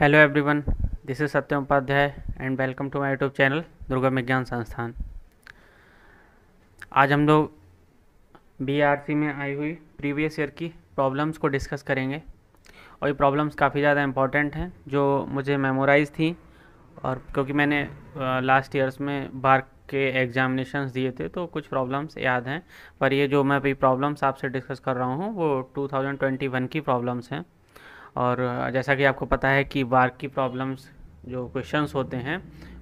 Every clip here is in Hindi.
Hello everyone this is Satyam Upadhyay and welcome to my YouTube channel Durga Vigyan Sansthan आज हम लोग बीआरसी में आई हुई प्रीवियस ईयर की प्रॉब्लम्स को डिस्कस करेंगे और ये प्रॉब्लम्स काफ़ी ज़्यादा इम्पॉर्टेंट हैं जो मुझे मेमोराइज थी और क्योंकि मैंने लास्ट ईयर्स में बार के एग्जामिनेशन दिए थे तो कुछ प्रॉब्लम्स याद हैं पर ये जो मैं अभी प्रॉब्लम्स आपसे डिस्कस कर रहा हूँ वो 2021 की प्रॉब्लम्स हैं और जैसा कि आपको पता है कि बार की प्रॉब्लम्स जो क्वेश्चंस होते हैं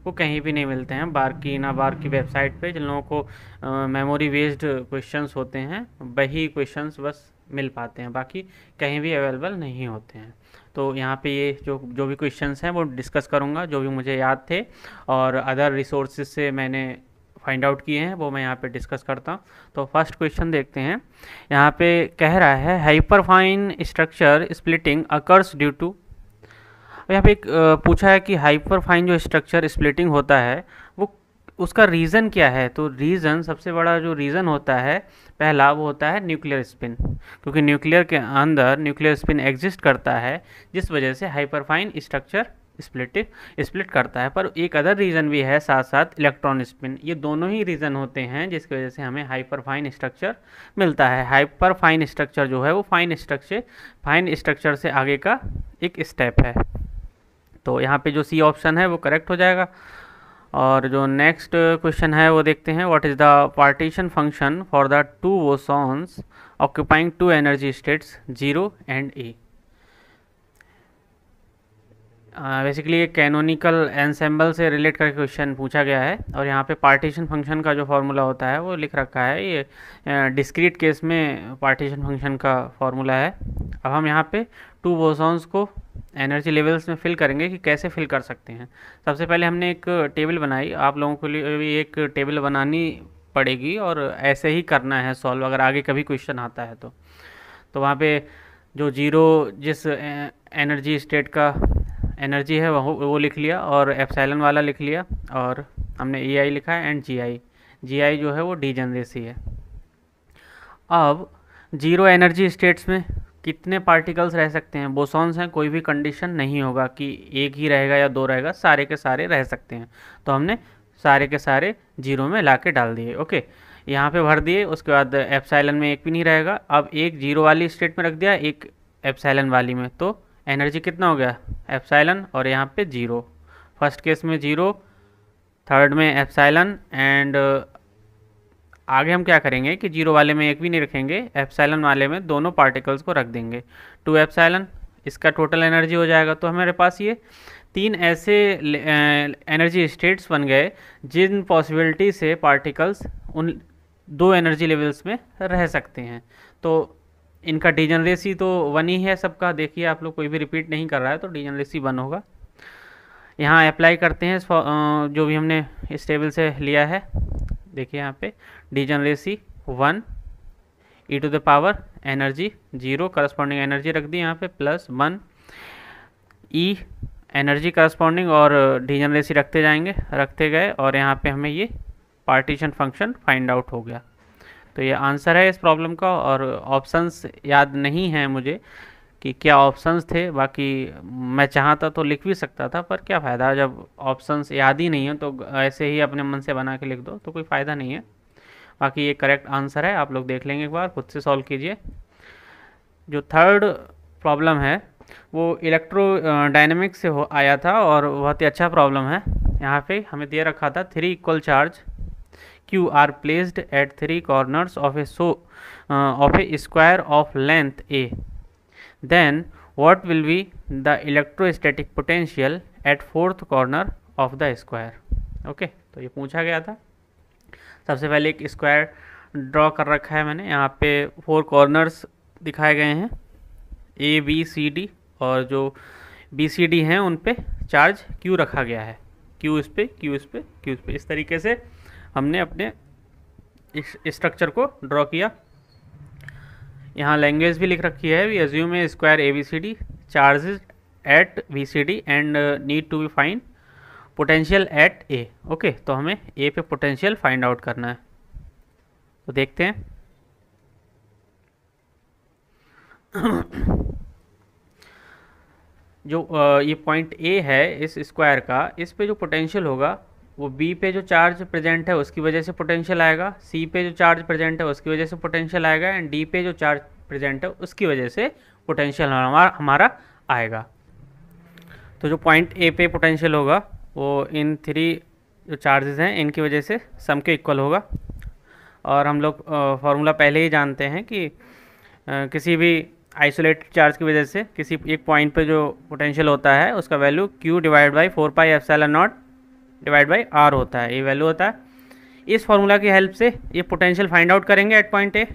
वो कहीं भी नहीं मिलते हैं बार की ना बार की वेबसाइट पे जिन लोगों को मेमोरी बेस्ड क्वेश्चंस होते हैं वही क्वेश्चंस बस मिल पाते हैं बाकी कहीं भी अवेलेबल नहीं होते हैं तो यहाँ पे ये जो जो भी क्वेश्चंस हैं वो डिस्कस करूँगा जो भी मुझे याद थे और अदर रिसोर्सेज से मैंने फाइंड आउट किए हैं वो मैं यहाँ पे डिस्कस करता हूँ तो फर्स्ट क्वेश्चन देखते हैं यहाँ पे कह रहा है hyperfine structure splitting occurs due to यहाँ पे एक पूछा है कि हाइपरफाइन जो स्ट्रक्चर स्प्लिटिंग होता है वो उसका रीज़न क्या है तो रीज़न सबसे बड़ा जो रीज़न होता है पहला वो होता है न्यूक्लियर स्पिन क्योंकि न्यूक्लियर के अंदर न्यूक्लियर स्पिन एग्जिस्ट करता है जिस वजह से हाइपरफाइन स्ट्रक्चर स्प्लिट स्प्लिट करता है पर एक अदर रीज़न भी है साथ साथ इलेक्ट्रॉन स्पिन ये दोनों ही रीज़न होते हैं जिसकी वजह से हमें हाइपर फाइन स्ट्रक्चर मिलता है हाइपर फाइन स्ट्रक्चर जो है वो फाइन स्ट्रक्चर फाइन स्ट्रक्चर से आगे का एक स्टेप है तो यहाँ पे जो सी ऑप्शन है वो करेक्ट हो जाएगा और जो नेक्स्ट क्वेश्चन है वो देखते हैं what is the partition function for the two sons occupying two energy states zero and a basically ये कैनोनिकल एनसेम्बल से रिलेट करके क्वेश्चन पूछा गया है और यहाँ पे पार्टीशन फंक्शन का जो फार्मूला होता है वो लिख रखा है ये डिस्क्रीट केस में पार्टीशन फंक्शन का फार्मूला है अब हम यहाँ पे टू बोसॉन्स को एनर्जी लेवल्स में फिल करेंगे कि कैसे फिल कर सकते हैं सबसे पहले हमने एक टेबल बनाई आप लोगों के लिए भी एक टेबल बनानी पड़ेगी और ऐसे ही करना है सॉल्व अगर आगे कभी क्वेश्चन आता है तो तो वहाँ पर जो जीरो जिस एनर्जी स्टेट का एनर्जी है वह वो लिख लिया और एफसाइलन वाला लिख लिया और हमने ई e आई लिखा है एंड जी आई जी आई जो है वो डी जनरेसी है अब जीरो एनर्जी स्टेट्स में कितने पार्टिकल्स रह सकते हैं बोसॉन्स हैं कोई भी कंडीशन नहीं होगा कि एक ही रहेगा या दो रहेगा सारे के सारे रह सकते हैं तो हमने सारे के सारे जीरो में ला के डाल दिए ओके यहाँ पे भर दिए उसके बाद एफसाइलन में एक भी नहीं रहेगा अब एक जीरो वाली स्टेट में रख दिया एक एफसाइलन वाली में तो एनर्जी कितना हो गया एफसाइलन और यहाँ पे जीरो फर्स्ट केस में जीरो थर्ड में एफसाइलन एंड आगे हम क्या करेंगे कि जीरो वाले में एक भी नहीं रखेंगे एफसाइलन वाले में दोनों पार्टिकल्स को रख देंगे टू एप्साइलन इसका टोटल एनर्जी हो जाएगा तो हमारे पास ये तीन ऐसे एनर्जी स्टेट्स बन गए जिन पॉसिबिलिटी से पार्टिकल्स उन दो एनर्जी लेवल्स में रह सकते हैं तो इनका डिजनरेसी तो वन ही है सबका देखिए आप लोग कोई भी रिपीट नहीं कर रहा है तो डिजनरेसी वन होगा यहाँ अप्लाई करते हैं जो भी हमने इस टेबल से लिया है देखिए यहाँ पे degeneracy one e to the power energy zero corresponding energy रख दी यहाँ पे plus one e energy corresponding और डिजनरेसी रखते जाएंगे रखते गए और यहाँ पे हमें ये पार्टीशन फंक्शन फाइंड आउट हो गया तो ये आंसर है इस प्रॉब्लम का और ऑप्शंस याद नहीं है मुझे कि क्या ऑप्शंस थे बाकी मैं चाहता तो लिख भी सकता था पर क्या फ़ायदा जब ऑप्शंस याद ही नहीं है तो ऐसे ही अपने मन से बना के लिख दो तो कोई फ़ायदा नहीं है बाकी ये करेक्ट आंसर है आप लोग देख लेंगे एक बार खुद से सॉल्व कीजिए जो थर्ड प्रॉब्लम है वो इलेक्ट्रो डायनेमिक्स से हो आया था और बहुत ही अच्छा प्रॉब्लम है यहाँ पे हमें दे रखा था three equal charge Q are placed at three corners of a so of a square of length A then what will be the electrostatic potential at fourth corner of the square okay तो ये पूछा गया था सबसे पहले एक स्क्वायर ड्रॉ कर रखा है मैंने यहाँ पे फोर कॉर्नर्स दिखाए गए हैं ए बी सी डी और जो बी सी डी हैं उन पे चार्ज क्यू रखा गया है क्यू इस पे क्यू इस पे क्यू इस पे इस तरीके से हमने अपने इस स्ट्रक्चर को ड्रॉ किया यहाँ लैंग्वेज भी लिख रखी है we assume a square A B C D charges at B C D and need to be find potential at A okay तो हमें ए पे पोटेंशियल फाइंड आउट करना है तो देखते हैं जो uh, ये पॉइंट ए है इस स्क्वायर का इस पे जो पोटेंशियल होगा वो बी पे जो चार्ज प्रेजेंट है उसकी वजह से पोटेंशियल आएगा सी पे जो चार्ज प्रेजेंट है उसकी वजह से पोटेंशियल आएगा एंड डी पे जो चार्ज प्रेजेंट है उसकी वजह से पोटेंशियल हमारा हमारा आएगा तो जो पॉइंट ए पे पोटेंशियल होगा वो इन थ्री जो चार्जेस हैं इनकी वजह से सम के इक्वल होगा और हम लोग फार्मूला पहले ही जानते हैं कि आ, किसी भी आइसोलेटेड चार्ज की वजह से किसी एक पॉइंट पे जो पोटेंशियल होता है उसका value Q divide by four pi F naught divide by R होता है ये वैल्यू होता है इस फॉर्मूला की हेल्प से ये पोटेंशियल फाइंड आउट करेंगे एट पॉइंट ए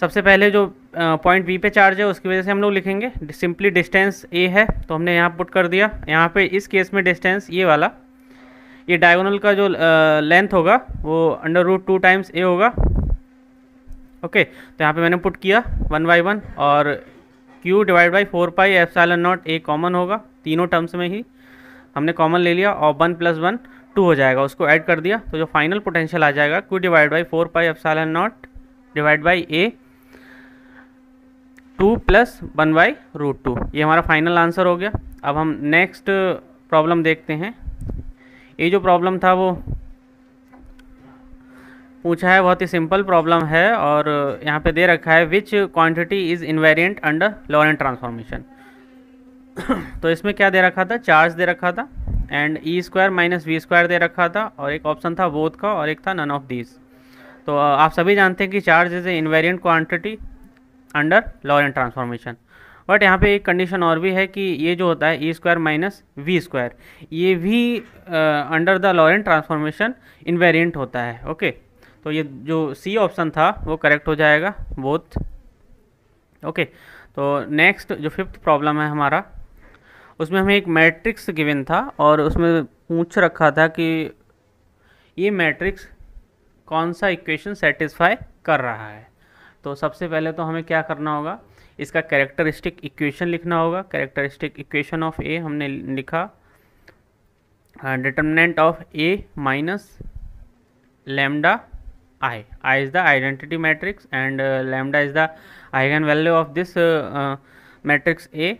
सबसे पहले जो पॉइंट बी पे चार्ज है उसकी वजह से हम लोग लिखेंगे सिंपली डिस्टेंस ए है तो हमने यहाँ पुट कर दिया यहाँ पे इस केस में डिस्टेंस ये वाला ये डायगोनल का जो लेंथ होगा वो under root two times A होगा ओके तो यहाँ पे मैंने पुट किया वन बाई वन और Q divide by four pi F naught A common होगा तीनों टर्म्स में ही हमने कॉमन ले लिया और वन प्लस वन टू हो जाएगा उसको ऐड कर दिया तो जो फाइनल पोटेंशियल आ जाएगा Q divide by four pi epsilon naught divide by A two plus one by root two ये हमारा फाइनल आंसर हो गया अब हम नेक्स्ट प्रॉब्लम देखते हैं ये जो प्रॉब्लम था वो पूछा है बहुत ही सिंपल प्रॉब्लम है और यहाँ पे दे रखा है which quantity is invariant under Lorentz transformation तो इसमें क्या दे रखा था चार्ज दे रखा था and E square minus V square दे रखा था और एक ऑप्शन था बोथ का और एक था नन ऑफ दीज तो आप सभी जानते हैं कि charge is a invariant quantity under and transformation but यहाँ पे एक कंडीशन और भी है कि ये जो होता है E square minus V square ये भी under the and transformation invariant होता है ओके okay? तो ये जो सी ऑप्शन था वो करेक्ट हो जाएगा बोथ ओके okay? तो नेक्स्ट जो फिफ्थ प्रॉब्लम है हमारा उसमें हमें एक मैट्रिक्स गिवन था और उसमें पूछ रखा था कि ये मैट्रिक्स कौन सा इक्वेशन सेटिस्फाई कर रहा है तो सबसे पहले तो हमें क्या करना होगा इसका कैरेक्टरिस्टिक इक्वेशन लिखना होगा कैरेक्टरिस्टिक इक्वेशन ऑफ ए हमने लिखा determinant of A minus lambda I I is the identity matrix and lambda is the eigen value of this matrix A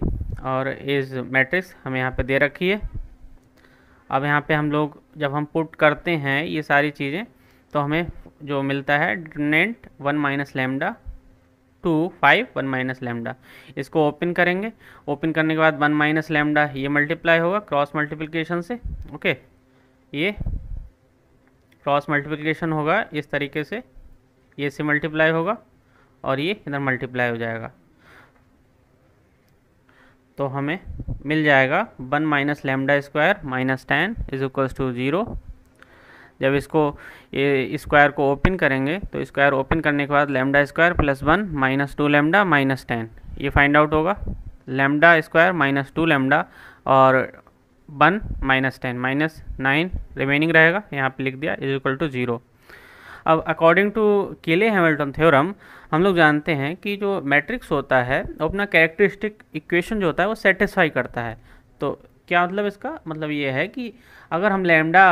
और इज मैट्रिक्स हमें यहाँ पे दे रखी है अब यहाँ पे हम लोग जब हम पुट करते हैं ये सारी चीज़ें तो हमें जो मिलता है determinant one minus lambda two five one minus lambda इसको ओपन करेंगे ओपन करने के बाद वन माइनस लेमडा ये मल्टीप्लाई होगा क्रॉस मल्टीप्लिकेशन से ओके ये क्रॉस मल्टीप्लिकेशन होगा इस तरीके से ये से मल्टीप्लाई होगा और ये इधर मल्टीप्लाई हो जाएगा तो हमें मिल जाएगा one minus lambda square minus ten is equals to zero जब इसको ये स्क्वायर को ओपन करेंगे तो स्क्वायर ओपन करने के बाद lambda square plus one minus two lambda minus ten ये फाइंड आउट होगा lambda square minus two lambda और one minus ten minus nine remaining रहेगा यहाँ पे लिख दिया इज इक्वल टू ज़ीरो अब according to Cayley Hamilton theorem हम लोग जानते हैं कि जो मैट्रिक्स होता है अपना कैरेक्टरिस्टिक इक्वेशन जो होता है वो सेटिस्फाई करता है तो क्या मतलब इसका मतलब ये है कि अगर हम लेमडा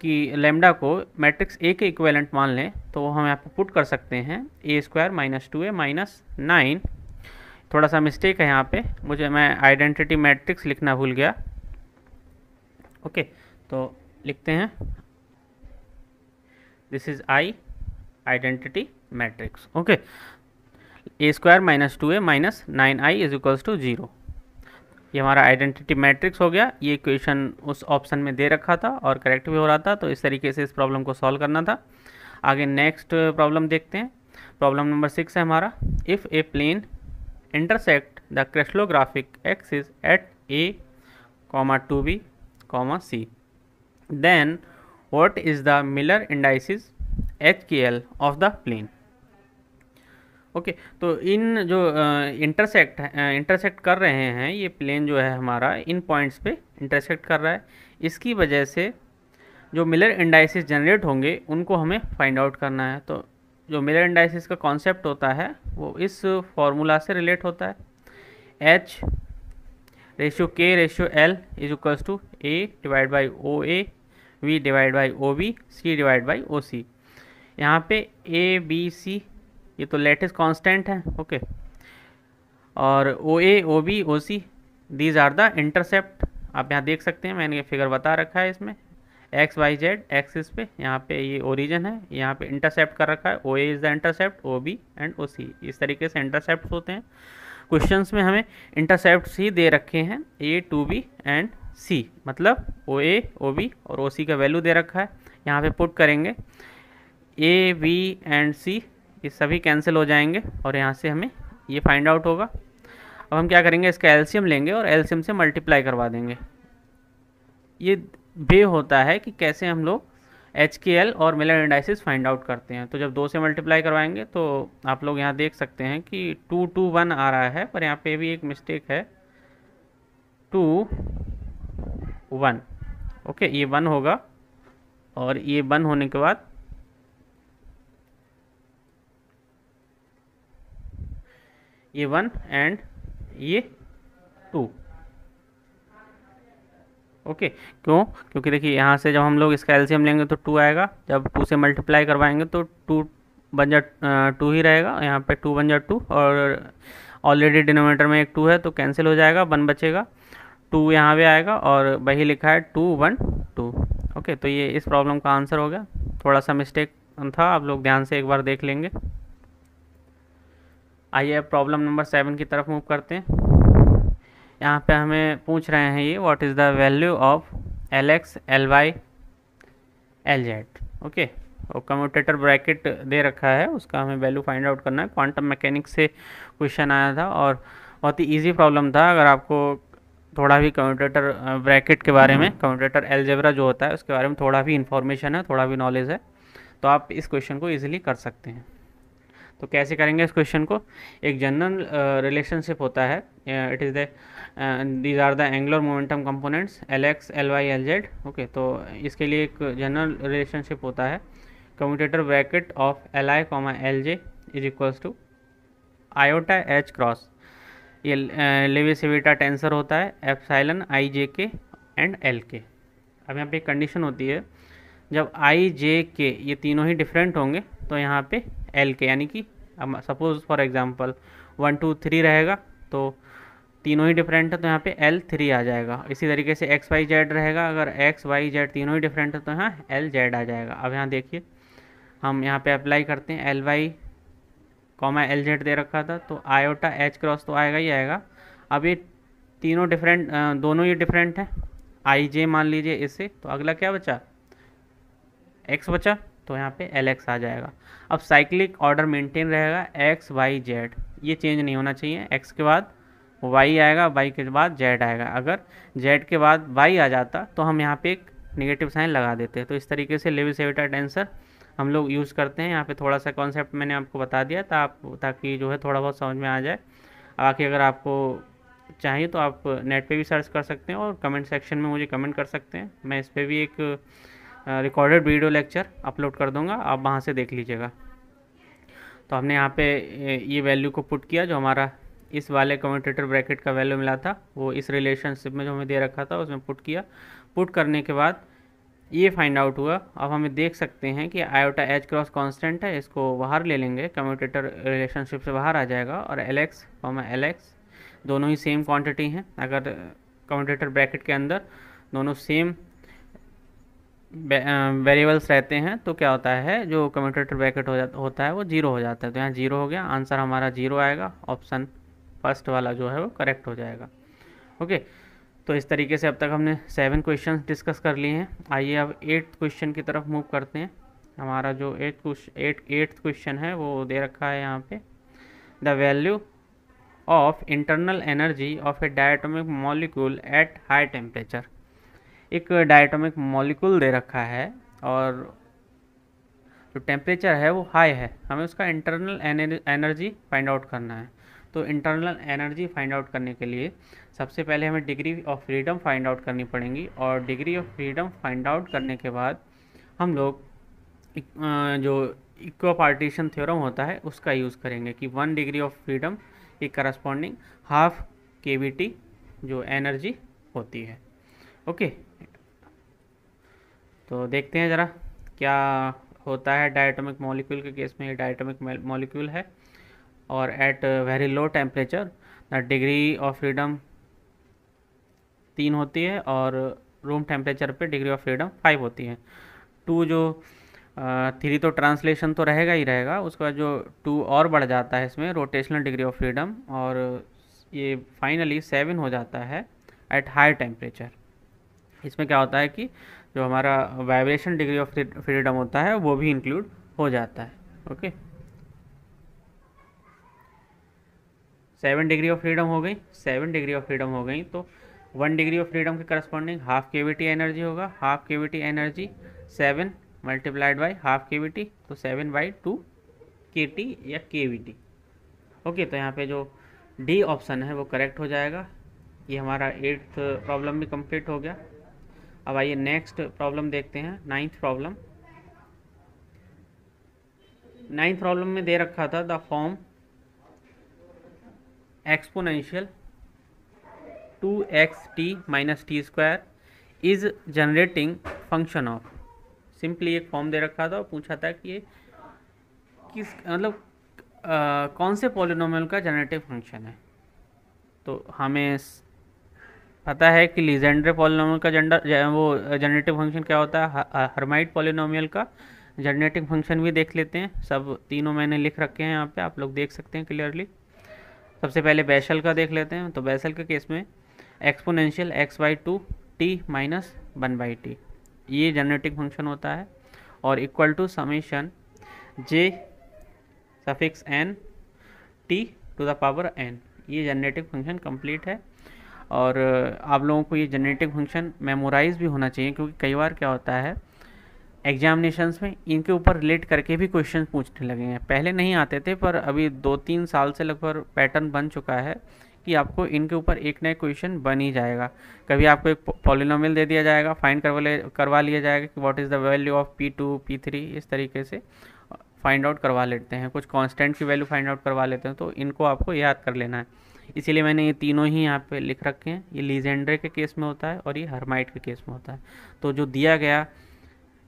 की लेमडा को मैट्रिक्स ए के इक्वेलेंट मान लें तो वो हम यहाँ पर पुट कर सकते हैं A square minus two A minus nine थोड़ा सा मिस्टेक है यहाँ पे मुझे मैं आइडेंटिटी मैट्रिक्स लिखना भूल गया ओके तो लिखते हैं this is i identity matrix okay A square minus two A minus nine I is equals to zero ये हमारा आइडेंटिटी मैट्रिक्स हो गया ये क्वेश्चन उस ऑप्शन में दे रखा था और करेक्ट भी हो रहा था तो इस तरीके से इस प्रॉब्लम को सॉल्व करना था आगे नेक्स्ट प्रॉब्लम देखते हैं प्रॉब्लम नंबर सिक्स है हमारा if a plane intersect the crystallographic axis at A comma two B comma C then what is the Miller indices HKL of the plane. Okay okay, तो इन जो इंटरसेक्ट इंटरसेक्ट कर रहे हैं ये प्लेन जो है हमारा इन पॉइंट्स पे इंटरसेक्ट कर रहा है इसकी वजह से जो मिलर इंडाइसिस जनरेट होंगे उनको हमें फाइंड आउट करना है तो जो मिलर इंडाइसिस का कॉन्सेप्ट होता है वो इस फॉर्मूला से रिलेट होता है H ratio K ratio L is equals to A divide by O A B divide by O B C divide by O C यहाँ पे ए बी सी ये तो लेटेस्ट कांस्टेंट है ओके और O A O B O C these are the intercept आप यहाँ देख सकते हैं मैंने ये फिगर बता रखा है इसमें एक्स वाई जेड एक्सिस पे यहाँ पे ये ओरिजिन है यहाँ पे इंटरसेप्ट कर रखा है O A is the intercept O B and O C इस तरीके से इंटरसेप्ट होते हैं क्वेश्चन में हमें इंटरसेप्ट ही दे रखे हैं A two B and C मतलब ओ ए ओ बी और ओ सी का वैल्यू दे रखा है यहाँ पे पुट करेंगे ए बी एंड सी ये सभी कैंसिल हो जाएंगे और यहाँ से हमें ये फाइंड आउट होगा अब हम क्या करेंगे इसका एल्शियम लेंगे और एल्शियम से मल्टीप्लाई करवा देंगे ये बे होता है कि कैसे हम लोग एच के एल और मिलर इंडाइसिस फाइंड आउट करते हैं तो जब दो से मल्टीप्लाई करवाएंगे तो आप लोग यहाँ देख सकते हैं कि टू टू वन आ रहा है पर यहाँ पे भी एक मिस्टेक है टू वन ओके ये वन होगा और ये वन होने के बाद ये वन एंड ये टू ओके क्यों क्योंकि देखिए यहाँ से जब हम लोग इसका एलसीएम लेंगे तो टू आएगा जब टू से मल्टीप्लाई करवाएंगे तो टू बन जा टू ही रहेगा यहाँ पे टू बन जा टू और ऑलरेडी डिनोमीटर में एक टू है तो कैंसिल हो जाएगा वन बचेगा टू यहाँ पे आएगा और वही लिखा है टू वन टू ओके तो ये इस प्रॉब्लम का आंसर हो गया थोड़ा सा मिस्टेक था आप लोग ध्यान से एक बार देख लेंगे आइए अब प्रॉब्लम नंबर सेवन की तरफ मूव करते हैं यहाँ पे हमें पूछ रहे हैं ये what is the value of L X L Y L Z okay और कम्यूटेटर ब्रैकेट दे रखा है उसका हमें वैल्यू फाइंड आउट करना है क्वांटम मैकेनिक्स से क्वेश्चन आया था और बहुत ही ईजी प्रॉब्लम था अगर आपको थोड़ा भी कंप्यूटर ब्रैकेट के बारे में कंप्यूटर हम्म। एलजेब्रा जो होता है उसके बारे में थोड़ा भी इन्फॉर्मेशन है थोड़ा भी नॉलेज है तो आप इस क्वेश्चन को ईजिली कर सकते हैं तो कैसे करेंगे इस क्वेश्चन को एक जनरल रिलेशनशिप होता है it is the these are the angular momentum components L X L Y L Z okay तो इसके लिए एक जनरल रिलेशनशिप होता है commutator bracket of L I comma L J is equals to iota H cross ये लेविस एविटा टेंसर होता है एफ साइलन आई जे के एंड एल के अब यहाँ पे कंडीशन होती है जब आई जे के ये तीनों ही डिफरेंट होंगे तो यहाँ पे एल के यानी कि अब suppose for example one two three रहेगा तो तीनों ही डिफरेंट है तो यहाँ पे एल थ्री आ जाएगा इसी तरीके से एक्स वाई जेड रहेगा अगर एक्स वाई जेड तीनों ही डिफरेंट है तो यहाँ एल जेड आ जाएगा अब यहाँ देखिए हम यहाँ पर अप्लाई करते हैं L Y comma L Z दे रखा था तो आयोटा एच क्रॉस तो आएगा ही आएगा अब ये तीनों डिफरेंट दोनों ये डिफरेंट हैं आई जे मान लीजिए इससे तो अगला क्या बचा एक्स बचा तो यहाँ पे एल एक्स आ जाएगा अब साइक्लिक ऑर्डर मेंटेन रहेगा एक्स वाई जेड ये चेंज नहीं होना चाहिए एक्स के बाद वाई आएगा वाई के बाद जेड आएगा अगर जेड के बाद वाई आ जाता तो हम यहाँ पे एक निगेटिव साइन लगा देते तो इस तरीके से लेविस एविटा टेंसर हम लोग यूज़ करते हैं यहाँ पे थोड़ा सा कॉन्सेप्ट मैंने आपको बता दिया था आप ताकि जो है थोड़ा बहुत समझ में आ जाए बाकी अगर आपको चाहिए तो आप नेट पे भी सर्च कर सकते हैं और कमेंट सेक्शन में मुझे कमेंट कर सकते हैं मैं इस पर भी एक रिकॉर्डेड वीडियो लेक्चर अपलोड कर दूँगा आप वहाँ से देख लीजिएगा तो हमने यहाँ पर ये वैल्यू को पुट किया जो हमारा इस वाले कम्यूटेटर ब्रैकेट का वैल्यू मिला था वो इस रिलेशनशिप में जो हमें दे रखा था उसमें पुट किया पुट करने के बाद ये फाइंड आउट हुआ अब हमें देख सकते हैं कि आयोटा एच क्रॉस कांस्टेंट है इसको बाहर ले लेंगे कम्यूटेटर रिलेशनशिप से बाहर आ जाएगा और एल एक्स एल एक्स दोनों ही सेम क्वांटिटी हैं अगर कम्यूटेटर ब्रैकेट के अंदर दोनों सेम वेरिएबल्स रहते हैं तो क्या होता है जो कम्यूटेटर ब्रैकेट हो जाता होता है वो जीरो हो जाता है तो यहाँ जीरो हो गया आंसर हमारा जीरो आएगा ऑप्शन फर्स्ट वाला जो है वो करेक्ट हो जाएगा ओके okay. तो इस तरीके से अब तक हमने सेवन क्वेश्चन डिस्कस कर लिए हैं आइए अब एट्थ क्वेश्चन की तरफ मूव करते हैं हमारा जो eighth question at eighth question है वो दे रखा है यहाँ पे the value of internal energy of a diatomic molecule at high temperature एक डायटोमिक मॉलिक्यूल दे रखा है और जो टेम्परेचर है वो हाई है हमें उसका इंटरनल एनर्जी फाइंड आउट करना है तो इंटरनल एनर्जी फाइंड आउट करने के लिए सबसे पहले हमें degree of freedom find out करनी पड़ेगी और degree of freedom find out करने के बाद हम लोग जो इक्वा पार्टीशन थ्योरम होता है उसका यूज़ करेंगे कि वन डिग्री ऑफ फ्रीडम की करस्पॉन्डिंग हाफ के जो एनर्जी होती है ओके तो देखते हैं ज़रा क्या होता है डायटोमिक मॉलिक्यूल के केस में ये डायटोमिक मॉलिक्यूल है or at very low temperature the degree of freedom तीन होती है और रूम टेम्परेचर पे डिग्री ऑफ फ्रीडम फाइव होती है टू जो थ्री तो ट्रांसलेशन तो रहेगा ही रहेगा उसके बाद जो टू और बढ़ जाता है इसमें रोटेशनल डिग्री ऑफ फ्रीडम और ये फाइनली सेवन हो जाता है एट हाई टेम्परेचर इसमें क्या होता है कि जो हमारा वाइब्रेशन डिग्री ऑफ फ्रीडम होता है वो भी इंक्लूड हो जाता है okay okay? Seven degree of freedom हो गई सेवन डिग्री ऑफ फ्रीडम हो गई तो वन डिग्री ऑफ फ्रीडम के करस्पॉन्डिंग हाफ टी एनर्जी होगा half T energy seven multiplied by half K T तो seven by two K T या केविटी ओके तो यहाँ पे जो डी ऑप्शन है वो करेक्ट हो जाएगा ये हमारा एट्थ प्रॉब्लम भी कम्प्लीट हो गया अब आइए नेक्स्ट प्रॉब्लम देखते हैं नाइन्थ प्रॉब्लम नाइन्थ प्रॉब्लम में दे रखा था the form exponential two X T minus T square is generating function of simply एक फॉर्म दे रखा था और पूछा था कि ये किस मतलब कौन से पॉलिनोमियल का जनरेटिव फंक्शन है तो हमें पता है कि लिजेंड्रे पॉलिनोम का जनडर वो जनरेटिव फंक्शन क्या होता है हरमाइट पॉलिनोमियल का जनरेटिंग फंक्शन भी देख लेते हैं सब तीनों मैंने लिख रखे हैं यहाँ पे आप लोग देख सकते हैं क्लियरली सबसे पहले बैसल का देख लेते हैं तो बैशल के केस में exponential X by two T minus one by T ये जनरेटिंग फंक्शन होता है और equal to summation J suffix N T to the power N ये जनरेटिव फंक्शन कंप्लीट है और आप लोगों को ये जनरेटिव फंक्शन मेमोराइज भी होना चाहिए क्योंकि कई बार क्या होता है एग्जामिनेशंस में इनके ऊपर रिलेट करके भी क्वेश्चन पूछने लगे हैं पहले नहीं आते थे पर अभी दो तीन साल से लगभग पैटर्न बन चुका है कि आपको इनके ऊपर एक नए क्वेश्चन बन ही जाएगा कभी आपको एक पॉलिनोमियल दे दिया जाएगा फाइंड करवा ले करवा लिया जाएगा कि what is the value of P two P three इस तरीके से फाइंड आउट करवा लेते हैं कुछ कांस्टेंट की वैल्यू फाइंड आउट करवा लेते हैं तो इनको आपको याद कर लेना है इसीलिए मैंने ये तीनों ही यहाँ पर लिख रखे हैं ये लीजेंड्रे के केस में होता है और ये हरमाइट के केस में होता है तो जो दिया गया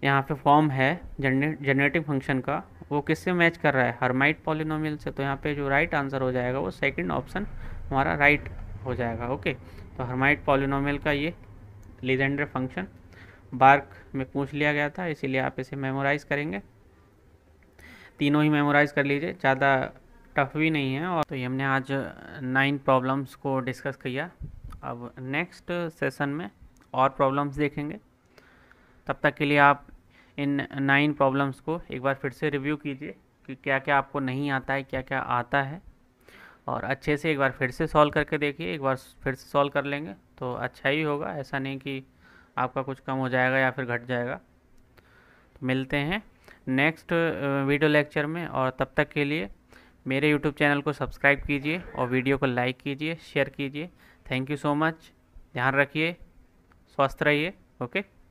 यहाँ पे फॉर्म है जनरेटिव फंक्शन का वो किससे मैच कर रहा है हरमाइट पॉलिनोमियल से तो यहाँ पे जो राइट आंसर हो जाएगा वो सेकंड ऑप्शन हमारा राइट हो जाएगा ओके तो हरमाइट पॉलिनोमियल का ये लीजेंडर फंक्शन बार्क में पूछ लिया गया था इसीलिए आप इसे मेमोराइज़ करेंगे तीनों ही मेमोराइज़ कर लीजिए ज़्यादा टफ भी नहीं है और तो ये हमने आज नाइन प्रॉब्लम्स को डिस्कस किया अब नेक्स्ट सेशन में और प्रॉब्लम्स देखेंगे तब तक के लिए आप इन नाइन प्रॉब्लम्स को एक बार फिर से रिव्यू कीजिए कि क्या क्या आपको नहीं आता है क्या क्या आता है और अच्छे से एक बार फिर से सॉल्व करके देखिए एक बार फिर से सॉल्व कर लेंगे तो अच्छा ही होगा ऐसा नहीं कि आपका कुछ कम हो जाएगा या फिर घट जाएगा तो मिलते हैं नेक्स्ट वीडियो लेक्चर में और तब तक के लिए मेरे यूट्यूब चैनल को सब्सक्राइब कीजिए और वीडियो को लाइक कीजिए शेयर कीजिए थैंक यू सो मच ध्यान रखिए स्वस्थ रहिए ओके